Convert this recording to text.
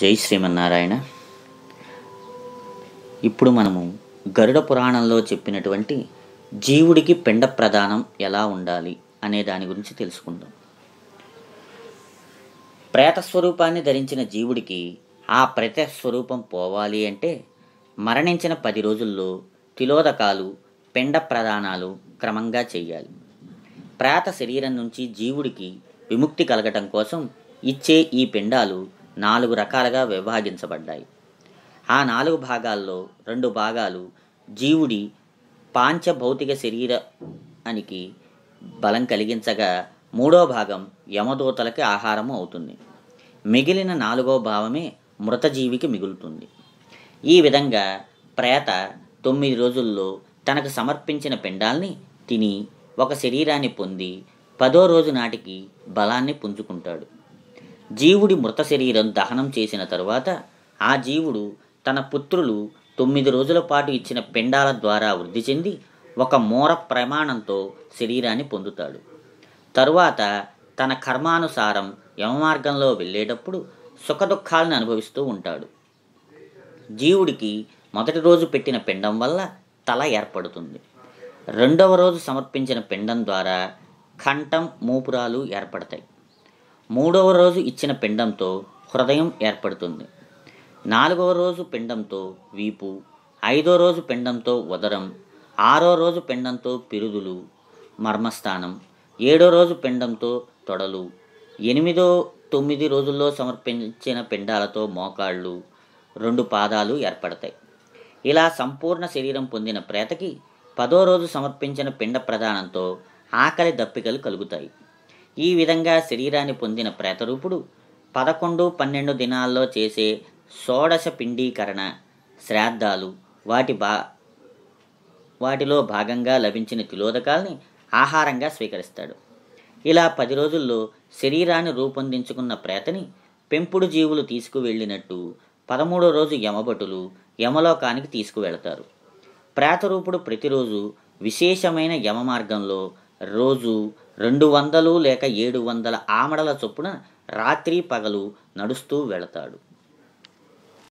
జై శ్రీమన్నారాయణ ఇప్పుడు మనము గరుడ పురాణంలో చెప్పినటువంటి జీవుడికి పిండ ప్రధానం ఎలా ఉండాలి అనే దాని గురించి తెలుసుకుందాం ప్రేత స్వరూపాన్ని ధరించిన జీవుడికి ఆ ప్రేత స్వరూపం పోవాలి అంటే మరణించిన పది రోజుల్లో తిలోదకాలు పిండ ప్రధానాలు క్రమంగా చేయాలి ప్రేత శరీరం నుంచి జీవుడికి విముక్తి కలగటం కోసం ఇచ్చే ఈ పిండాలు నాలుగు రకాలుగా విభాగించబడ్డాయి ఆ నాలుగు భాగాల్లో రెండు భాగాలు జీవుడి పాంచభౌతిక శరీరానికి బలం కలిగించగా మూడో భాగం యమదూతలకి ఆహారము అవుతుంది మిగిలిన నాలుగో భావమే మృతజీవికి మిగులుతుంది ఈ విధంగా ప్రేత తొమ్మిది రోజుల్లో తనకు సమర్పించిన పిండాల్ని తిని ఒక శరీరాన్ని పొంది పదో రోజు నాటికి బలాన్ని పుంజుకుంటాడు జీవుడి మృత శరీరం దహనం చేసిన తరువాత ఆ జీవుడు తన పుత్రులు తొమ్మిది రోజుల పాటు ఇచ్చిన పిండాల ద్వారా వృద్ధి చెంది ఒక మూర ప్రమాణంతో శరీరాన్ని పొందుతాడు తరువాత తన కర్మానుసారం యమమార్గంలో వెళ్ళేటప్పుడు సుఖదుఖాలను అనుభవిస్తూ ఉంటాడు జీవుడికి మొదటి రోజు పెట్టిన పిండం వల్ల తల ఏర్పడుతుంది రెండవ రోజు సమర్పించిన పిండం ద్వారా కంఠం మూపురాలు ఏర్పడతాయి మూడవ రోజు ఇచ్చిన పిండంతో హృదయం ఏర్పడుతుంది నాలుగవ రోజు పిండంతో వీపు ఐదో రోజు పిండంతో ఉదరం ఆరో రోజు పిండంతో పిరుదులు మర్మస్థానం ఏడో రోజు పిండంతో తొడలు ఎనిమిదో తొమ్మిది రోజుల్లో సమర్పించిన పిండాలతో మోకాళ్ళు రెండు పాదాలు ఏర్పడతాయి ఇలా సంపూర్ణ శరీరం పొందిన ప్రేతకి పదో రోజు సమర్పించిన పిండ ప్రధానంతో ఆకలి దప్పికలు కలుగుతాయి ఈ విధంగా శరీరాన్ని పొందిన ప్రేతరూపుడు పదకొండు పన్నెండు దినాల్లో చేసే షోడశ పిండీకరణ శ్రాద్ధాలు వాటి బా వాటిలో భాగంగా లభించిన తిలోదకాల్ని ఆహారంగా స్వీకరిస్తాడు ఇలా పది రోజుల్లో శరీరాన్ని రూపొందించుకున్న ప్రేతని పెంపుడు జీవులు తీసుకువెళ్ళినట్టు పదమూడో రోజు యమభటులు యమలోకానికి తీసుకువెళతారు ప్రేతరూపుడు ప్రతిరోజు విశేషమైన యమ మార్గంలో రోజు రెండు వందలు లేక ఏడు వందల ఆమడల చొప్పున రాత్రి పగలు నడుస్తూ వెళతాడు